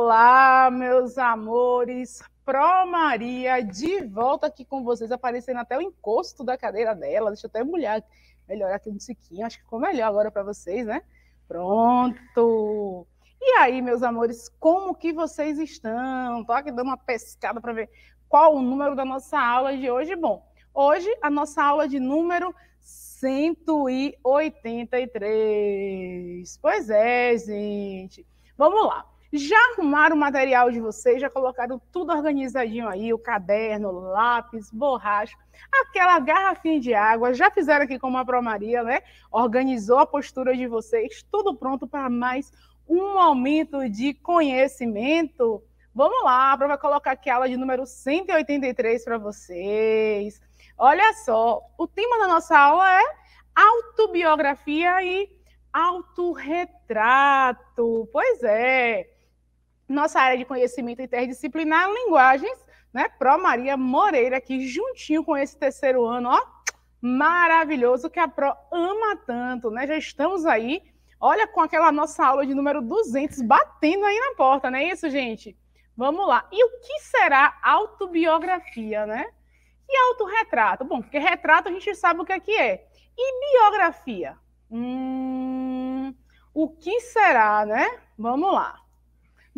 Olá, meus amores. Pro Maria, de volta aqui com vocês, aparecendo até o encosto da cadeira dela. Deixa eu até mulher, melhorar aqui um tiquinho, acho que ficou melhor agora para vocês, né? Pronto. E aí, meus amores, como que vocês estão? Tô aqui dando uma pescada para ver qual o número da nossa aula de hoje. Bom, hoje a nossa aula de número 183. Pois é, gente. Vamos lá. Já arrumaram o material de vocês, já colocaram tudo organizadinho aí, o caderno, lápis, borracha, aquela garrafinha de água, já fizeram aqui como a Pro Maria, né? Organizou a postura de vocês, tudo pronto para mais um aumento de conhecimento. Vamos lá, a Pro vai colocar aqui a aula de número 183 para vocês. Olha só, o tema da nossa aula é autobiografia e autorretrato. Pois é nossa área de conhecimento interdisciplinar, linguagens, né? Pro Maria Moreira aqui, juntinho com esse terceiro ano, ó, maravilhoso que a Pro ama tanto, né? Já estamos aí, olha com aquela nossa aula de número 200 batendo aí na porta, não é isso, gente? Vamos lá. E o que será autobiografia, né? E autorretrato? Bom, porque retrato a gente sabe o que é que é. E biografia? Hum, o que será, né? Vamos lá.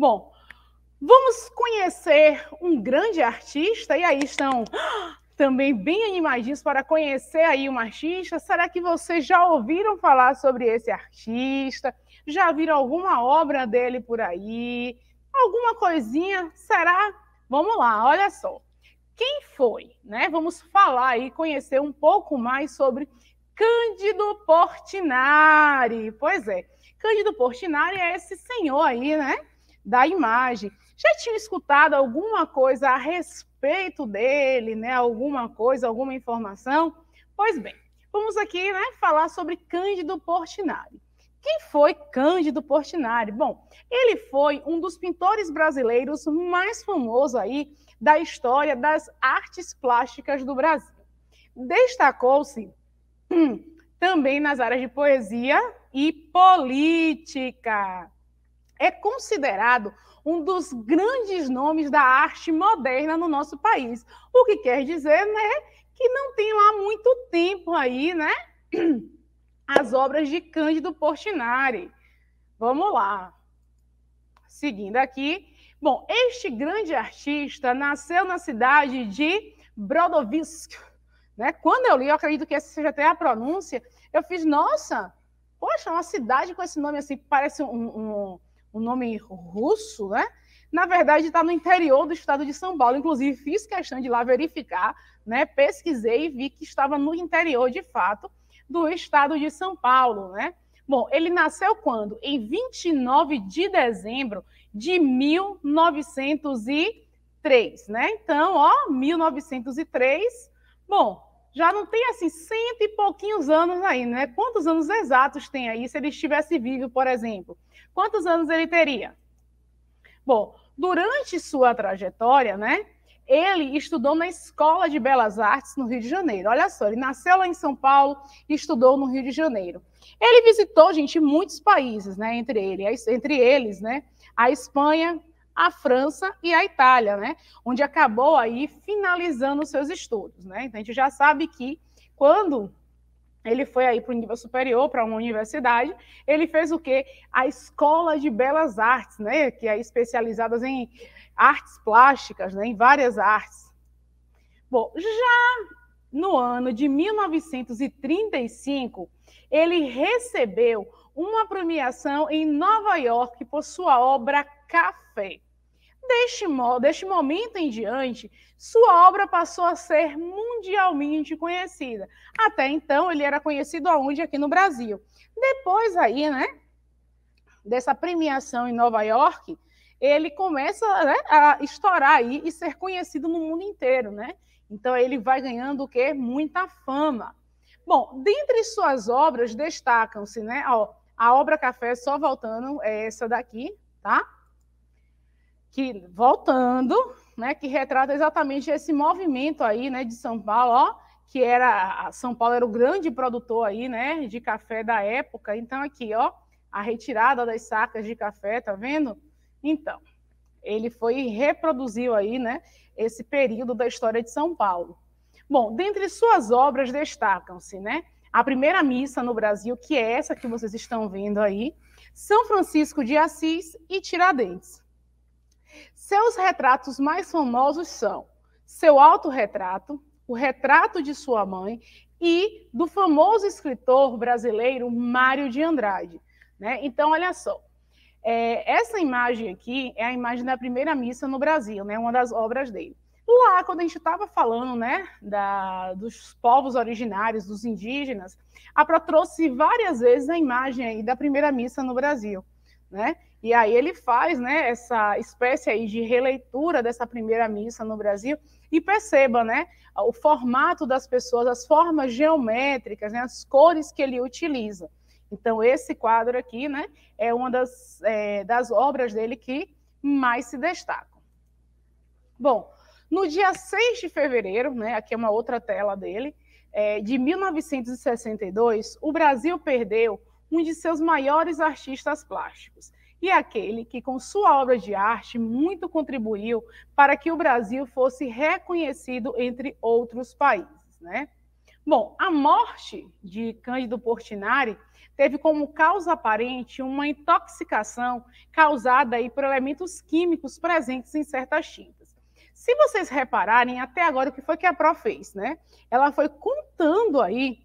Bom, vamos conhecer um grande artista, e aí estão também bem animadinhos para conhecer aí um artista. Será que vocês já ouviram falar sobre esse artista? Já viram alguma obra dele por aí? Alguma coisinha? Será? Vamos lá, olha só. Quem foi, né? Vamos falar e conhecer um pouco mais sobre Cândido Portinari. Pois é, Cândido Portinari é esse senhor aí, né? da imagem. Já tinha escutado alguma coisa a respeito dele, né? Alguma coisa, alguma informação? Pois bem, vamos aqui, né, falar sobre Cândido Portinari. Quem foi Cândido Portinari? Bom, ele foi um dos pintores brasileiros mais famosos aí da história das artes plásticas do Brasil. Destacou-se hum, também nas áreas de poesia e política é considerado um dos grandes nomes da arte moderna no nosso país. O que quer dizer, né, que não tem lá muito tempo aí, né, as obras de Cândido Portinari. Vamos lá. Seguindo aqui. Bom, este grande artista nasceu na cidade de Brodovisk. Né? Quando eu li, eu acredito que essa seja até a pronúncia, eu fiz, nossa, poxa, uma cidade com esse nome assim, parece um, um o nome russo, né? Na verdade, está no interior do estado de São Paulo. Inclusive, fiz questão de lá verificar, né? Pesquisei e vi que estava no interior, de fato, do estado de São Paulo, né? Bom, ele nasceu quando? Em 29 de dezembro de 1903, né? Então, ó, 1903. Bom, já não tem assim cento e pouquinhos anos aí, né? Quantos anos exatos tem aí se ele estivesse vivo, por exemplo? Quantos anos ele teria? Bom, durante sua trajetória, né? Ele estudou na Escola de Belas Artes no Rio de Janeiro. Olha só, ele nasceu lá em São Paulo e estudou no Rio de Janeiro. Ele visitou, gente, muitos países, né? Entre, ele, entre eles, né? A Espanha, a França e a Itália, né? Onde acabou aí finalizando seus estudos, né? Então a gente já sabe que quando ele foi aí para o nível superior, para uma universidade, ele fez o quê? A Escola de Belas Artes, né? Que é especializadas em artes plásticas, né? Em várias artes. Bom, já no ano de 1935, ele recebeu uma premiação em Nova York por sua obra café. Deste deste momento em diante, sua obra passou a ser mundialmente conhecida. Até então, ele era conhecido aonde? Aqui no Brasil. Depois aí, né, dessa premiação em Nova York, ele começa né, a estourar aí e ser conhecido no mundo inteiro, né? Então ele vai ganhando o quê? Muita fama. Bom, dentre suas obras destacam-se, né? Ó, a obra Café, só voltando, é essa daqui, tá? que voltando, né, que retrata exatamente esse movimento aí, né, de São Paulo, ó, que era São Paulo era o grande produtor aí, né, de café da época. Então aqui, ó, a retirada das sacas de café, tá vendo? Então, ele foi reproduziu aí, né, esse período da história de São Paulo. Bom, dentre suas obras destacam-se, né, a primeira missa no Brasil, que é essa que vocês estão vendo aí, São Francisco de Assis e Tiradentes. Seus retratos mais famosos são seu autorretrato, o retrato de sua mãe e do famoso escritor brasileiro Mário de Andrade. Né? Então, olha só. É, essa imagem aqui é a imagem da primeira missa no Brasil, né? uma das obras dele. Lá, quando a gente estava falando né, da, dos povos originários, dos indígenas, a Pró trouxe várias vezes a imagem aí da primeira missa no Brasil. Né? E aí ele faz né, essa espécie aí de releitura dessa primeira missa no Brasil e perceba né, o formato das pessoas, as formas geométricas, né, as cores que ele utiliza. Então, esse quadro aqui né, é uma das, é, das obras dele que mais se destacam. Bom, no dia 6 de fevereiro, né, aqui é uma outra tela dele, é, de 1962, o Brasil perdeu um de seus maiores artistas plásticos e aquele que, com sua obra de arte, muito contribuiu para que o Brasil fosse reconhecido entre outros países. Né? Bom, a morte de Cândido Portinari teve como causa aparente uma intoxicação causada aí por elementos químicos presentes em certas tintas. Se vocês repararem, até agora o que foi que a Pro fez, né? Ela foi contando aí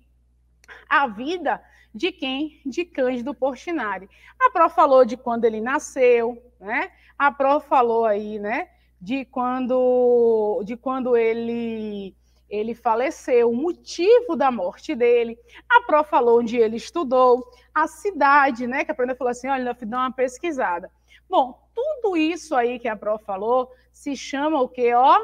a vida de quem? De Cândido Portinari. A Pro falou de quando ele nasceu, né? A Pro falou aí, né? De quando, de quando ele ele faleceu, o motivo da morte dele, a Pro falou onde ele estudou, a cidade, né? Que a Pro falou assim: olha, eu dá uma pesquisada. Bom, tudo isso aí que a Pro falou se chama o quê? Ó,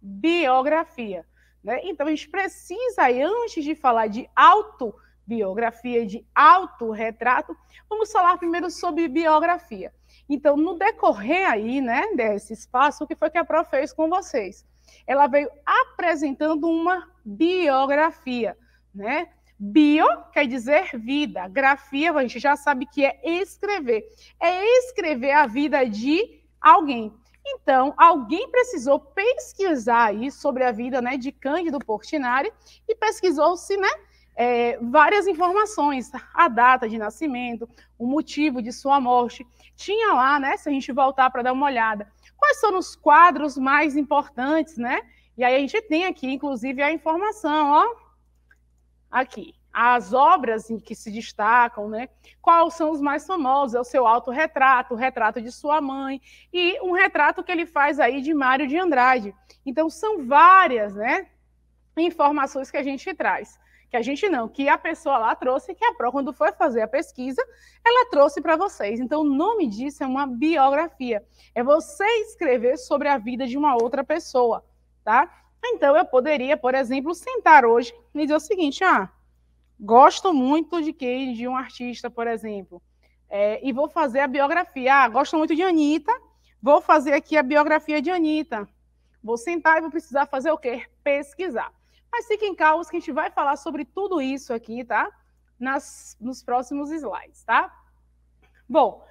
biografia. Né? Então, a gente precisa, antes de falar de auto biografia e de autorretrato, vamos falar primeiro sobre biografia. Então, no decorrer aí, né, desse espaço, o que foi que a Prof fez com vocês? Ela veio apresentando uma biografia, né? Bio quer dizer vida, grafia a gente já sabe que é escrever. É escrever a vida de alguém. Então, alguém precisou pesquisar aí sobre a vida né, de Cândido Portinari e pesquisou se né, é, várias informações, a data de nascimento, o motivo de sua morte. Tinha lá, né? Se a gente voltar para dar uma olhada, quais são os quadros mais importantes, né? E aí a gente tem aqui, inclusive, a informação, ó, aqui. As obras em que se destacam, né? Quais são os mais famosos? É o seu autorretrato, o retrato de sua mãe e um retrato que ele faz aí de Mário de Andrade. Então, são várias, né? Informações que a gente traz que a gente não, que a pessoa lá trouxe, que a Pro, quando foi fazer a pesquisa, ela trouxe para vocês. Então, o nome disso é uma biografia. É você escrever sobre a vida de uma outra pessoa, tá? Então, eu poderia, por exemplo, sentar hoje e dizer o seguinte: ah, gosto muito de quem? De um artista, por exemplo. É, e vou fazer a biografia. Ah, gosto muito de Anitta, vou fazer aqui a biografia de Anitta. Vou sentar e vou precisar fazer o quê? Pesquisar. Mas fiquem calmos que a gente vai falar sobre tudo isso aqui, tá? Nas, nos próximos slides, tá? Bom,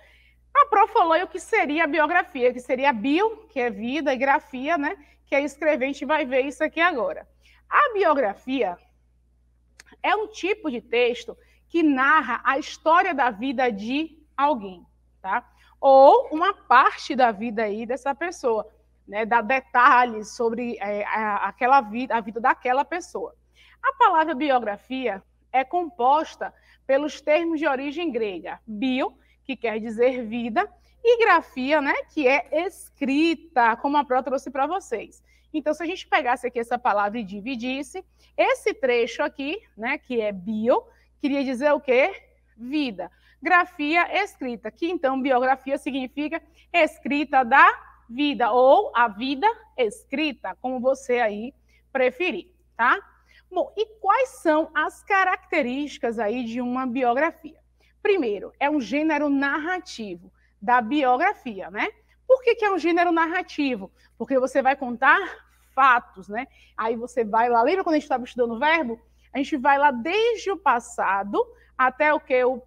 a Pro falou o que seria a biografia, que seria a bio, que é vida, e grafia, né? Que é escrever, a gente vai ver isso aqui agora. A biografia é um tipo de texto que narra a história da vida de alguém, tá? Ou uma parte da vida aí dessa pessoa né, dar detalhes sobre é, a, aquela vida, a vida daquela pessoa. A palavra biografia é composta pelos termos de origem grega, bio, que quer dizer vida, e grafia, né, que é escrita, como a Pró trouxe para vocês. Então, se a gente pegasse aqui essa palavra e dividisse, esse trecho aqui, né, que é bio, queria dizer o quê? Vida. Grafia escrita, que então biografia significa escrita da vida ou a vida escrita, como você aí preferir, tá? Bom, e quais são as características aí de uma biografia? Primeiro, é um gênero narrativo da biografia, né? Por que, que é um gênero narrativo? Porque você vai contar fatos, né? Aí você vai lá, lembra quando a gente estava estudando o verbo? A gente vai lá desde o passado até o que? O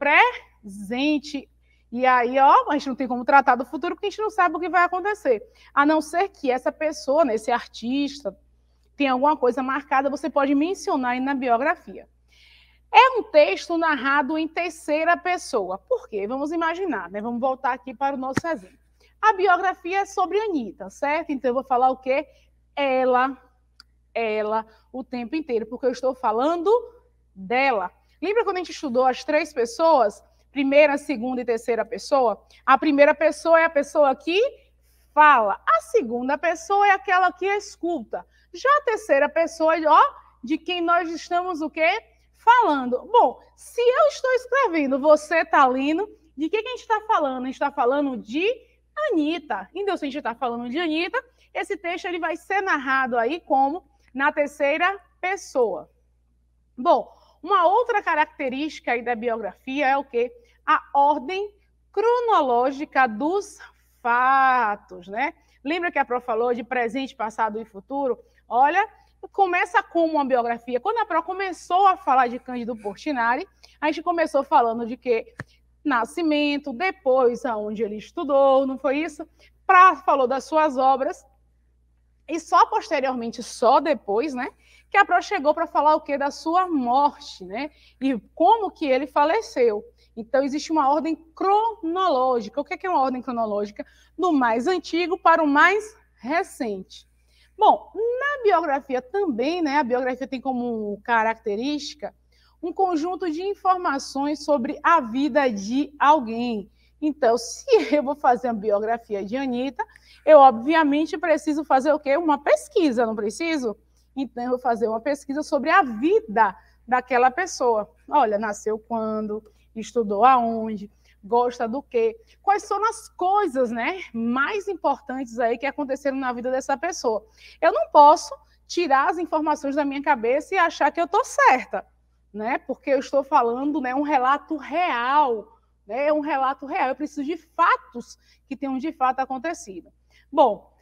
presente e aí, ó, a gente não tem como tratar do futuro porque a gente não sabe o que vai acontecer. A não ser que essa pessoa, né, esse artista, tenha alguma coisa marcada, você pode mencionar aí na biografia. É um texto narrado em terceira pessoa. Por quê? Vamos imaginar, né? Vamos voltar aqui para o nosso exemplo. A biografia é sobre Anitta, certo? Então eu vou falar o quê? Ela, ela, o tempo inteiro, porque eu estou falando dela. Lembra quando a gente estudou as três pessoas? primeira, segunda e terceira pessoa? A primeira pessoa é a pessoa que fala, a segunda pessoa é aquela que escuta. Já a terceira pessoa, ó, de quem nós estamos o quê? Falando. Bom, se eu estou escrevendo, você está lendo, de que, que a gente está falando? A gente está falando de Anitta. Então, se a gente está falando de Anitta, esse texto ele vai ser narrado aí como na terceira pessoa. Bom, uma outra característica aí da biografia é o que a ordem cronológica dos fatos, né? Lembra que a Pro falou de presente, passado e futuro? Olha, começa como uma biografia. Quando a Pro começou a falar de Cândido Portinari, a gente começou falando de que nascimento, depois aonde ele estudou, não foi isso? Pra falou das suas obras e só posteriormente, só depois, né, que a Pro chegou para falar o que da sua morte, né? E como que ele faleceu. Então existe uma ordem cronológica. O é que é uma ordem cronológica? Do mais antigo para o mais recente. Bom, na biografia também, né? A biografia tem como característica um conjunto de informações sobre a vida de alguém. Então, se eu vou fazer uma biografia de Anitta, eu obviamente preciso fazer o quê? Uma pesquisa, não preciso? Então, eu vou fazer uma pesquisa sobre a vida daquela pessoa. Olha, nasceu quando, estudou aonde, gosta do quê? Quais são as coisas, né, mais importantes aí que aconteceram na vida dessa pessoa? Eu não posso tirar as informações da minha cabeça e achar que eu tô certa, né? Porque eu estou falando, né, um relato real né? É um relato real, eu preciso de fatos que tenham de fato acontecido. Bom,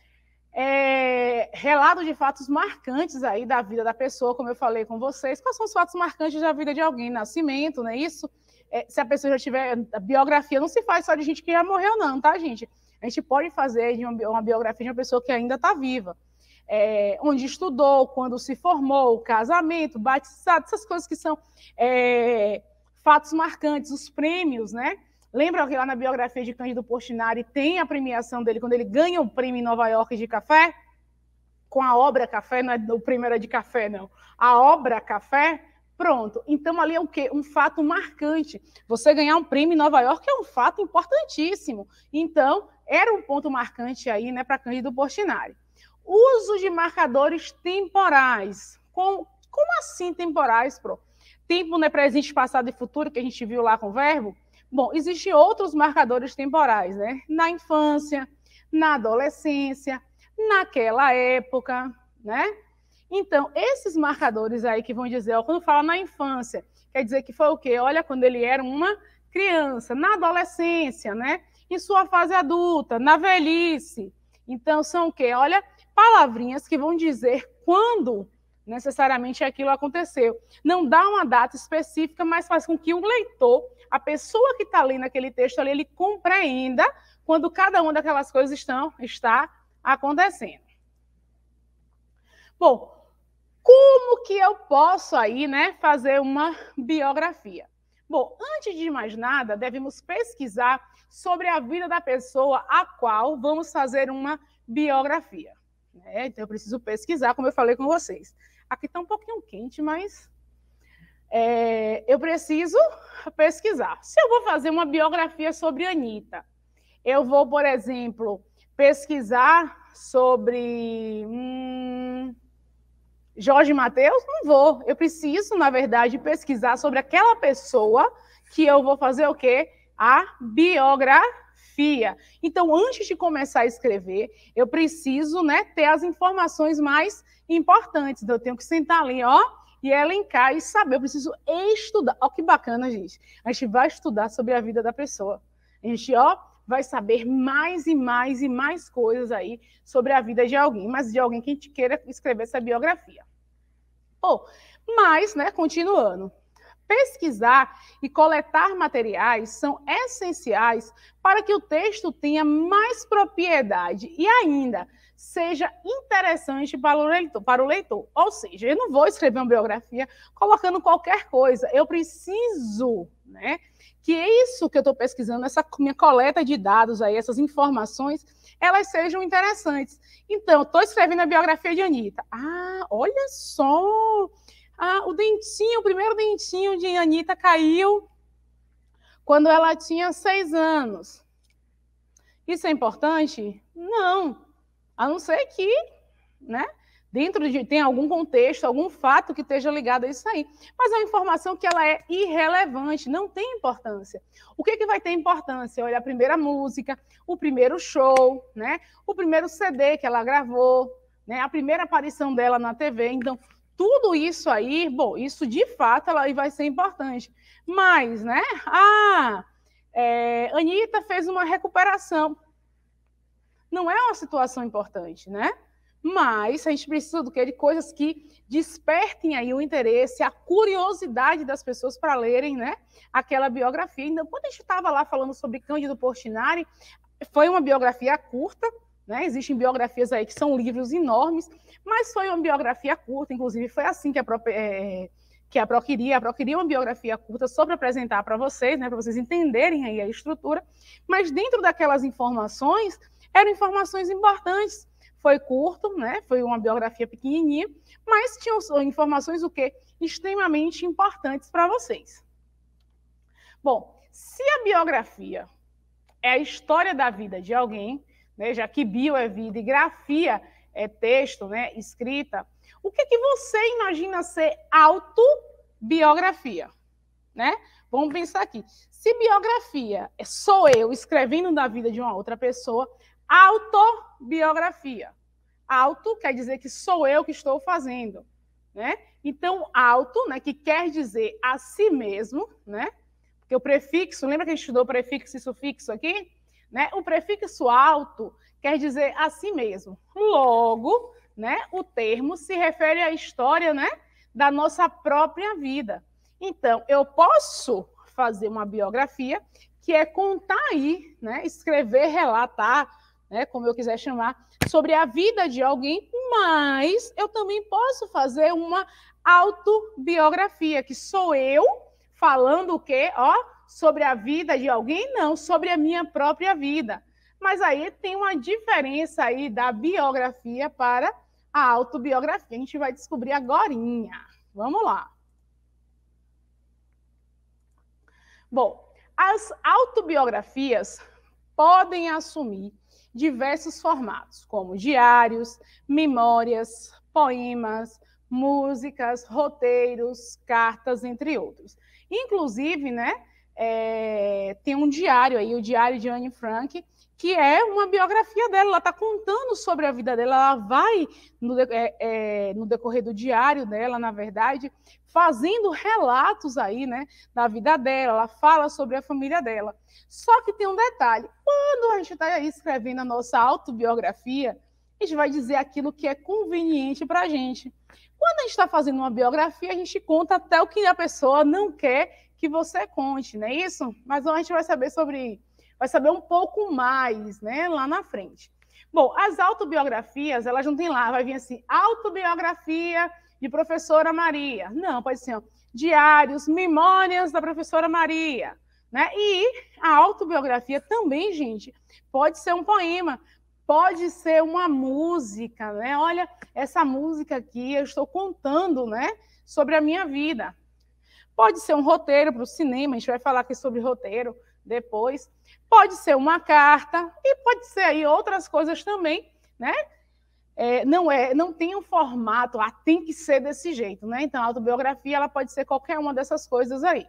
é, relato de fatos marcantes aí da vida da pessoa, como eu falei com vocês. Quais são os fatos marcantes da vida de alguém? Nascimento, não é isso? É, se a pessoa já tiver biografia, não se faz só de gente que já morreu, não, tá, gente? A gente pode fazer de uma, uma biografia de uma pessoa que ainda está viva. É, onde estudou, quando se formou, casamento, batizado, essas coisas que são é, fatos marcantes, os prêmios, né? Lembra que lá na biografia de Cândido Portinari tem a premiação dele quando ele ganha o prêmio em Nova York de café? Com a obra Café, não é o prêmio era de café, não. A obra Café, pronto. Então ali é o quê? Um fato marcante. Você ganhar um prêmio em Nova York é um fato importantíssimo. Então, era um ponto marcante aí, né, para Cândido Portinari. Uso de marcadores temporais. Com, como assim temporais, pro? tempo né, presente, passado e futuro, que a gente viu lá com o verbo, bom, existem outros marcadores temporais, né? Na infância, na adolescência, naquela época, né? Então, esses marcadores aí que vão dizer, ó, quando fala na infância, quer dizer que foi o quê? Olha, quando ele era uma criança, na adolescência, né? Em sua fase adulta, na velhice. Então, são o quê? Olha, palavrinhas que vão dizer quando necessariamente é aquilo aconteceu. Não dá uma data específica, mas faz com que o leitor, a pessoa que está lendo aquele texto ali, ele compreenda quando cada uma daquelas coisas estão, está acontecendo. Bom, como que eu posso aí, né, fazer uma biografia? Bom, antes de mais nada, devemos pesquisar sobre a vida da pessoa a qual vamos fazer uma biografia. Né? Então, eu preciso pesquisar, como eu falei com vocês. Aqui está um pouquinho quente, mas é, eu preciso pesquisar. Se eu vou fazer uma biografia sobre Anitta, eu vou, por exemplo, pesquisar sobre hum, Jorge Mateus? Não vou. Eu preciso, na verdade, pesquisar sobre aquela pessoa que eu vou fazer o quê? A biografia então, antes de começar a escrever, eu preciso né, ter as informações mais importantes. Então, eu tenho que sentar ali, ó, e elencar e saber. Eu preciso estudar. Ó, que bacana, gente. A gente vai estudar sobre a vida da pessoa. A gente, ó, vai saber mais e mais e mais coisas aí sobre a vida de alguém, mas de alguém que a gente queira escrever essa biografia. Bom, mas, né, continuando, pesquisar e coletar materiais são essenciais para que o texto tenha mais propriedade e ainda seja interessante para o leitor. Para o leitor. Ou seja, eu não vou escrever uma biografia colocando qualquer coisa. Eu preciso, né? Que isso que eu estou pesquisando, essa minha coleta de dados aí, essas informações, elas sejam interessantes. Então, estou escrevendo a biografia de Anitta. Ah, olha só! Ah, o dentinho, o primeiro dentinho de Anitta caiu quando ela tinha seis anos. Isso é importante? Não. A não ser que, né? Dentro de tem algum contexto, algum fato que esteja ligado a isso aí. Mas é uma informação que ela é irrelevante, não tem importância. O que, que vai ter importância? Olha, a primeira música, o primeiro show, né? O primeiro CD que ela gravou, né? A primeira aparição dela na TV. Então, tudo isso aí, bom, isso de fato ela vai ser importante. Mas, né? Ah, é, Anitta fez uma recuperação. Não é uma situação importante, né? Mas a gente precisa do que? De coisas que despertem aí o interesse, a curiosidade das pessoas para lerem, né? Aquela biografia. Então, quando a gente estava lá falando sobre Cândido Portinari, foi uma biografia curta, né? Existem biografias aí que são livros enormes, mas foi uma biografia curta, inclusive foi assim que a própria. É, que a Proqueria, a Proqueria uma biografia curta só para apresentar para vocês, né, para vocês entenderem aí a estrutura, mas dentro daquelas informações, eram informações importantes. Foi curto, né, foi uma biografia pequenininha, mas tinham informações o quê? Extremamente importantes para vocês. Bom, se a biografia é a história da vida de alguém, né, já que bio é vida e grafia é texto, né, escrita, o que, que você imagina ser autobiografia? Né? Vamos pensar aqui. Se biografia é sou eu escrevendo da vida de uma outra pessoa, autobiografia. Auto quer dizer que sou eu que estou fazendo, né? Então, auto, né, que quer dizer a si mesmo, né? Porque o prefixo, lembra que a gente estudou prefixo e sufixo aqui? Né? O prefixo alto quer dizer assim mesmo. Logo, né, o termo se refere à história né, da nossa própria vida. Então, eu posso fazer uma biografia, que é contar aí, né, escrever, relatar, né, como eu quiser chamar, sobre a vida de alguém, mas eu também posso fazer uma autobiografia, que sou eu falando o quê? Ó, sobre a vida de alguém? Não, sobre a minha própria vida. Mas aí tem uma diferença aí da biografia para a autobiografia. A gente vai descobrir agora. Vamos lá. Bom, as autobiografias podem assumir diversos formatos, como diários, memórias, poemas, músicas, roteiros, cartas, entre outros. Inclusive, né, é, tem um diário aí, o Diário de Anne Frank, que é uma biografia dela. Ela está contando sobre a vida dela. Ela vai, no, é, é, no, decorrer do diário dela, na verdade, fazendo relatos aí, né, da vida dela. Ela fala sobre a família dela. Só que tem um detalhe: quando a gente está escrevendo a nossa autobiografia, a gente vai dizer aquilo que é conveniente para a gente. Quando a gente está fazendo uma biografia, a gente conta até o que a pessoa não quer que você conte, não é isso? Mas a gente vai saber sobre, vai saber um pouco mais, né, lá na frente. Bom, as autobiografias, elas não tem lá, vai vir assim, autobiografia de professora Maria. Não, pode ser ó, diários, memórias da professora Maria, né? E a autobiografia também, gente, pode ser um poema, pode ser uma música, né? Olha, essa música aqui eu estou contando, né, sobre a minha vida pode ser um roteiro para o cinema, a gente vai falar aqui sobre roteiro depois, pode ser uma carta e pode ser aí outras coisas também, né? É, não é, não tem um formato, ah, tem que ser desse jeito, né? Então, a autobiografia ela pode ser qualquer uma dessas coisas aí.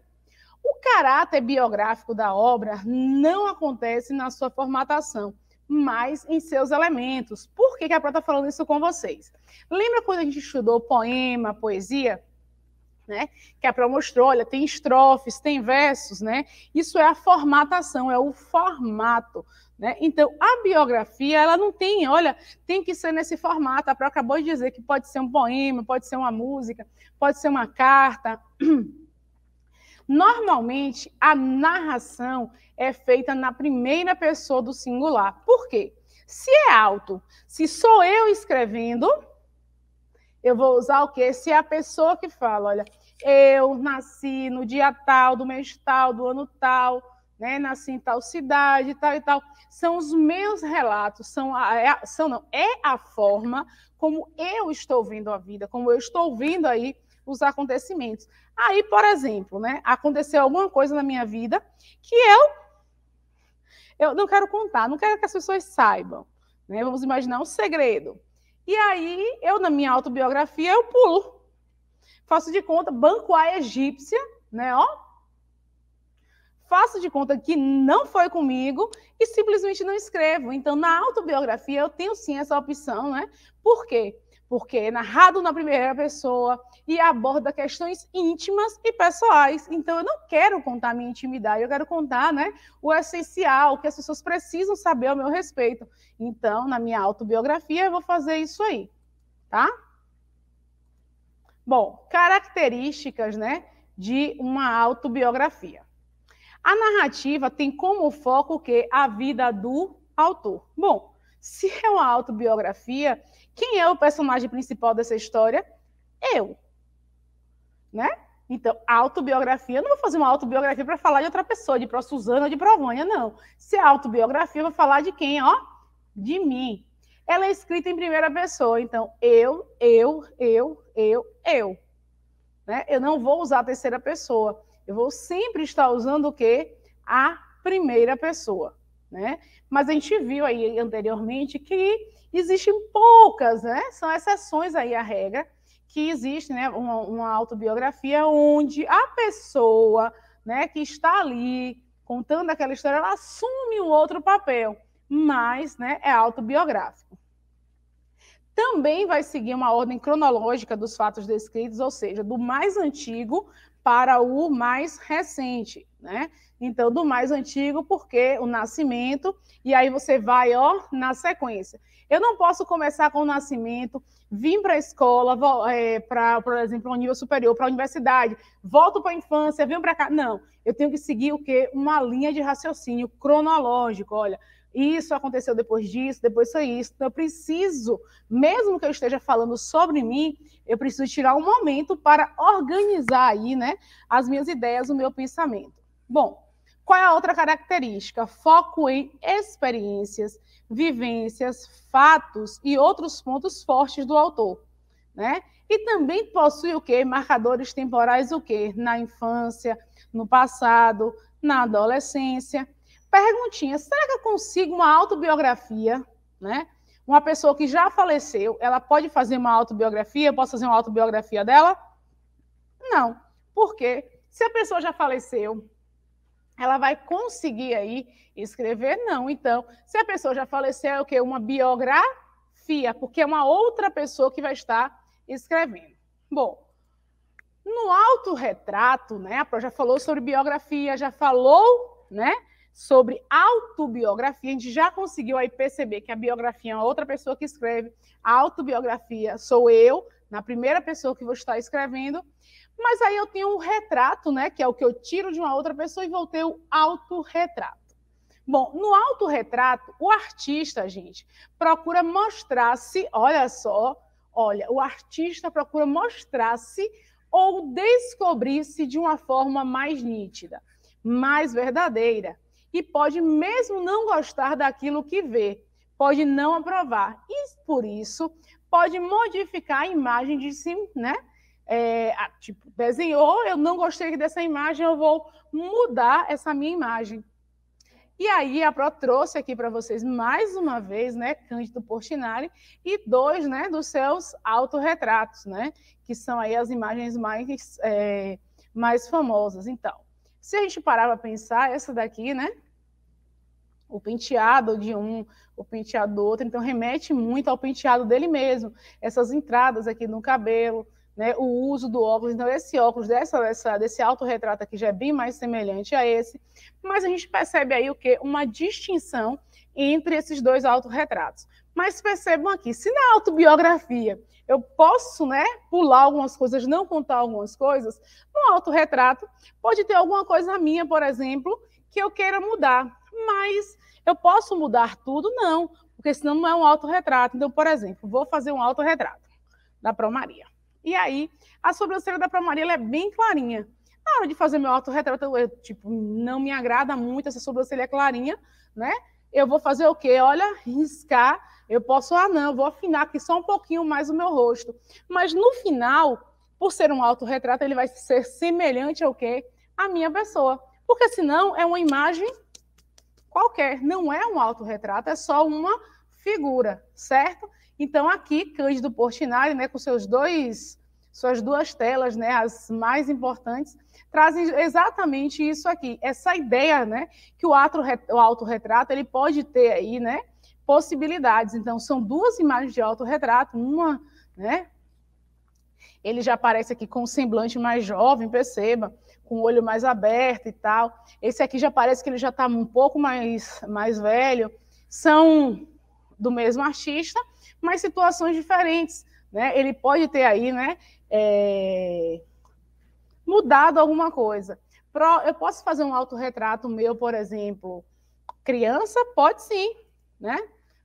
O caráter biográfico da obra não acontece na sua formatação, mas em seus elementos. Por que, que a Pró está falando isso com vocês? Lembra quando a gente estudou poema, poesia? né? Que a Pro mostrou, olha, tem estrofes, tem versos, né? Isso é a formatação, é o formato, né? Então, a biografia, ela não tem, olha, tem que ser nesse formato. A Pro acabou de dizer que pode ser um poema, pode ser uma música, pode ser uma carta. Normalmente, a narração é feita na primeira pessoa do singular. Por quê? Se é alto, se sou eu escrevendo, eu vou usar o quê? Se é a pessoa que fala, olha, eu nasci no dia tal, do mês tal, do ano tal, né? nasci em tal cidade, tal e tal. São os meus relatos, são, a, é, são não, é a forma como eu estou vendo a vida, como eu estou vendo aí os acontecimentos. Aí, por exemplo, né, aconteceu alguma coisa na minha vida que eu eu não quero contar, não quero que as pessoas saibam, né? Vamos imaginar um segredo. E aí, eu na minha autobiografia eu pulo Faço de conta, banco A egípcia, né? Ó. Faço de conta que não foi comigo e simplesmente não escrevo. Então, na autobiografia, eu tenho sim essa opção, né? Por quê? Porque é narrado na primeira pessoa e aborda questões íntimas e pessoais. Então, eu não quero contar minha intimidade, eu quero contar né, o essencial, o que as pessoas precisam saber ao meu respeito. Então, na minha autobiografia, eu vou fazer isso aí, tá? Bom, características né, de uma autobiografia. A narrativa tem como foco o quê? A vida do autor. Bom, se é uma autobiografia, quem é o personagem principal dessa história? Eu. Né? Então, autobiografia, eu não vou fazer uma autobiografia para falar de outra pessoa, de pró Suzana, de Provônia, não. Se é autobiografia, eu vou falar de quem, ó? De mim ela é escrita em primeira pessoa. Então, eu, eu, eu, eu, eu. Né? Eu não vou usar a terceira pessoa. Eu vou sempre estar usando o quê? A primeira pessoa. Né? Mas a gente viu aí anteriormente que existem poucas, né? São exceções aí à regra que existe, né? Uma, uma autobiografia onde a pessoa, né? Que está ali contando aquela história, ela assume um outro papel, mas, né? É autobiográfico também vai seguir uma ordem cronológica dos fatos descritos, ou seja, do mais antigo para o mais recente, né? Então, do mais antigo, porque o nascimento, e aí você vai, ó, na sequência. Eu não posso começar com o nascimento, vim para a escola, é, para, por exemplo, um nível superior, para a universidade, volto para a infância, vim para cá. Não, eu tenho que seguir o quê? Uma linha de raciocínio cronológico. Olha, isso aconteceu depois disso, depois foi isso. Então, eu preciso, mesmo que eu esteja falando sobre mim, eu preciso tirar um momento para organizar aí, né, as minhas ideias, o meu pensamento. Bom, qual é a outra característica? Foco em experiências, vivências, fatos e outros pontos fortes do autor, né? E também possui o quê? Marcadores temporais o quê? Na infância, no passado, na adolescência. Perguntinha: será que eu consigo uma autobiografia, né? Uma pessoa que já faleceu, ela pode fazer uma autobiografia? Eu posso fazer uma autobiografia dela? Não. Por quê? Se a pessoa já faleceu, ela vai conseguir aí escrever? Não. Então, se a pessoa já faleceu, é o quê? Uma biografia, porque é uma outra pessoa que vai estar escrevendo. Bom, no autorretrato, né? A Pro já falou sobre biografia, já falou, né? sobre autobiografia. A gente já conseguiu aí perceber que a biografia é outra pessoa que escreve. A autobiografia sou eu, na primeira pessoa que vou estar escrevendo. Mas aí eu tenho um retrato, né, que é o que eu tiro de uma outra pessoa e vou ter o autorretrato. Bom, no autorretrato, o artista, gente, procura mostrar-se, olha só, olha, o artista procura mostrar-se ou descobrir-se de uma forma mais nítida, mais verdadeira que pode mesmo não gostar daquilo que vê, pode não aprovar e, por isso, pode modificar a imagem de si, né? É, tipo, desenhou, eu não gostei dessa imagem, eu vou mudar essa minha imagem. E aí a Pro trouxe aqui para vocês mais uma vez, né, Cândido Portinari e dois, né, dos seus autorretratos, né, que são aí as imagens mais é, mais famosas. Então, se a gente parar para pensar, essa daqui, né? O penteado de um, o penteado do outro, então remete muito ao penteado dele mesmo. Essas entradas aqui no cabelo, né? O uso do óculos, então esse óculos dessa, dessa desse autorretrato aqui já é bem mais semelhante a esse, mas a gente percebe aí o que uma distinção entre esses dois autorretratos. Mas percebam aqui, se na autobiografia eu posso, né, pular algumas coisas, não contar algumas coisas. No autorretrato, pode ter alguma coisa minha, por exemplo, que eu queira mudar, mas eu posso mudar tudo? Não, porque senão não é um autorretrato. Então, por exemplo, vou fazer um autorretrato da Promaria. E aí, a sobrancelha da Promaria é bem clarinha. Na hora de fazer meu autorretrato, eu, tipo, não me agrada muito essa sobrancelha é clarinha, né? Eu vou fazer o quê? Olha, riscar eu posso, ah, não, vou afinar aqui só um pouquinho mais o meu rosto. Mas no final, por ser um autorretrato, ele vai ser semelhante ao quê? A minha pessoa. Porque senão é uma imagem qualquer, não é um autorretrato, é só uma figura, certo? Então aqui Cândido Portinari, né, com seus dois suas duas telas, né, as mais importantes, trazem exatamente isso aqui, essa ideia, né, que o autorretrato, ele pode ter aí, né, possibilidades. Então, são duas imagens de autorretrato, uma, né? Ele já aparece aqui com um semblante mais jovem, perceba, com o olho mais aberto e tal. Esse aqui já parece que ele já está um pouco mais, mais velho. São do mesmo artista, mas situações diferentes. Né? Ele pode ter aí né, é... mudado alguma coisa. Eu posso fazer um autorretrato meu, por exemplo, criança? Pode sim, né?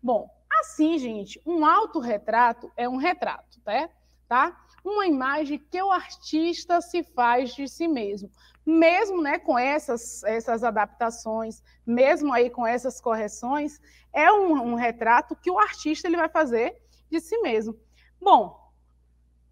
Bom, assim, gente, um autorretrato é um retrato, tá? tá? Uma imagem que o artista se faz de si mesmo. Mesmo né, com essas, essas adaptações, mesmo aí com essas correções, é um, um retrato que o artista ele vai fazer de si mesmo. Bom,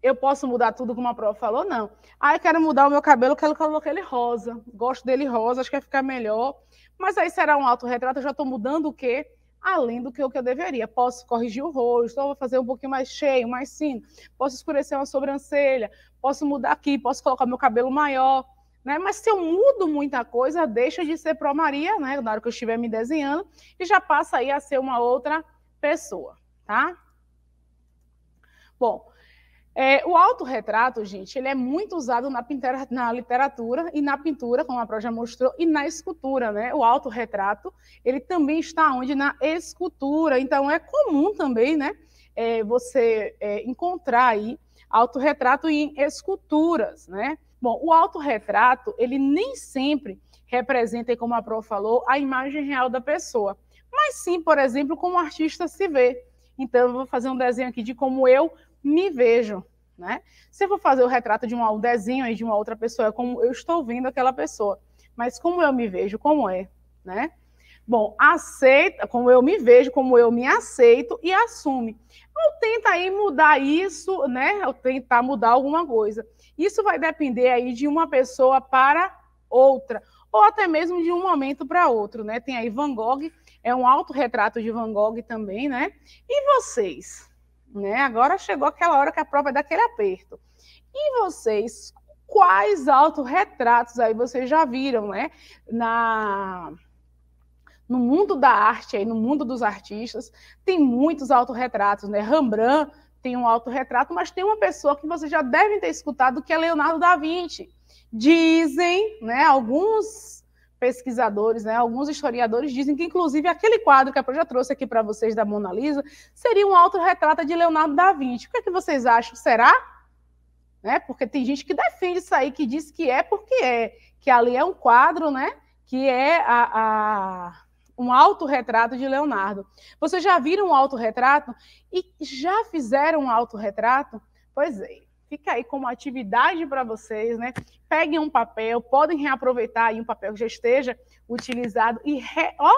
eu posso mudar tudo como a prova falou? Não. Ah, eu quero mudar o meu cabelo, quero colocar ele rosa. Gosto dele rosa, acho que vai ficar melhor. Mas aí será um autorretrato, eu já estou mudando o quê? além do que o que eu deveria. Posso corrigir o rosto, ou vou fazer um pouquinho mais cheio, mais fino, posso escurecer uma sobrancelha, posso mudar aqui, posso colocar meu cabelo maior. Né? Mas se eu mudo muita coisa, deixa de ser pró Maria, né? Na hora que eu estiver me desenhando, e já passa aí a ser uma outra pessoa, tá? Bom, é, o autorretrato, gente, ele é muito usado na, na literatura e na pintura, como a Pró já mostrou, e na escultura, né? O autorretrato, ele também está onde? Na escultura. Então, é comum também, né? É, você é, encontrar aí autorretrato em esculturas, né? Bom, o autorretrato, ele nem sempre representa, como a Pró falou, a imagem real da pessoa, mas sim, por exemplo, como o artista se vê. Então, eu vou fazer um desenho aqui de como eu me vejo. Né? Se eu for fazer o retrato de um aldezinho aí de uma outra pessoa, é como eu estou vendo aquela pessoa. Mas como eu me vejo, como é, né? Bom, aceita, como eu me vejo, como eu me aceito e assume. Ou tenta aí mudar isso, né? Ou tentar mudar alguma coisa. Isso vai depender aí de uma pessoa para outra, ou até mesmo de um momento para outro, né? Tem aí Van Gogh, é um autorretrato de Van Gogh também, né? E vocês, né? Agora chegou aquela hora que a prova é daquele aperto. E vocês, quais autorretratos aí vocês já viram, né? Na no mundo da arte aí, no mundo dos artistas, tem muitos autorretratos, né? Rembrandt tem um autorretrato, mas tem uma pessoa que vocês já devem ter escutado que é Leonardo da Vinci. Dizem, né, alguns pesquisadores, né, alguns historiadores dizem que, inclusive, aquele quadro que eu já trouxe aqui para vocês da Mona Lisa seria um autorretrato de Leonardo da Vinci. O que, é que vocês acham? Será? Né? Porque tem gente que defende isso aí, que diz que é porque é, que ali é um quadro, né? Que é a, a um autorretrato de Leonardo. Vocês já viram um autorretrato? E já fizeram um autorretrato? Pois é fica aí como atividade para vocês, né? Peguem um papel, podem reaproveitar aí um papel que já esteja utilizado e re, ó,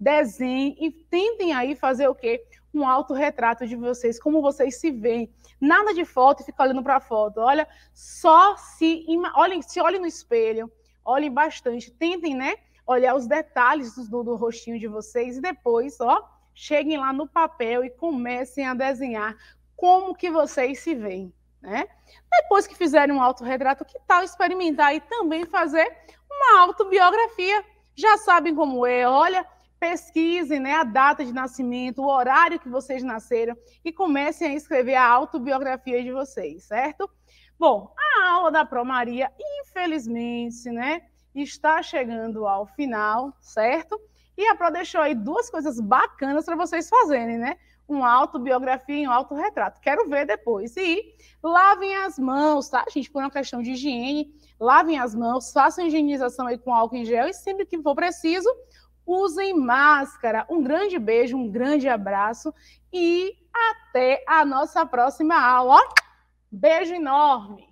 desenhem e tentem aí fazer o quê? Um autorretrato de vocês, como vocês se veem. Nada de foto e fica olhando para a foto. Olha, só se olhem, se olhem no espelho, olhem bastante, tentem, né? Olhar os detalhes do, do rostinho de vocês e depois, ó, cheguem lá no papel e comecem a desenhar como que vocês se veem. Né? Depois que fizerem um autorretrato, que tal experimentar e também fazer uma autobiografia? Já sabem como é, olha, pesquisem né, a data de nascimento, o horário que vocês nasceram e comecem a escrever a autobiografia de vocês, certo? Bom, a aula da Pro Maria, infelizmente, né, está chegando ao final, certo? E a Pro deixou aí duas coisas bacanas para vocês fazerem, né? uma autobiografia e um autorretrato. Quero ver depois. E lavem as mãos, tá, gente? Por uma questão de higiene, lavem as mãos, façam higienização aí com álcool em gel e sempre que for preciso, usem máscara. Um grande beijo, um grande abraço e até a nossa próxima aula. Beijo enorme!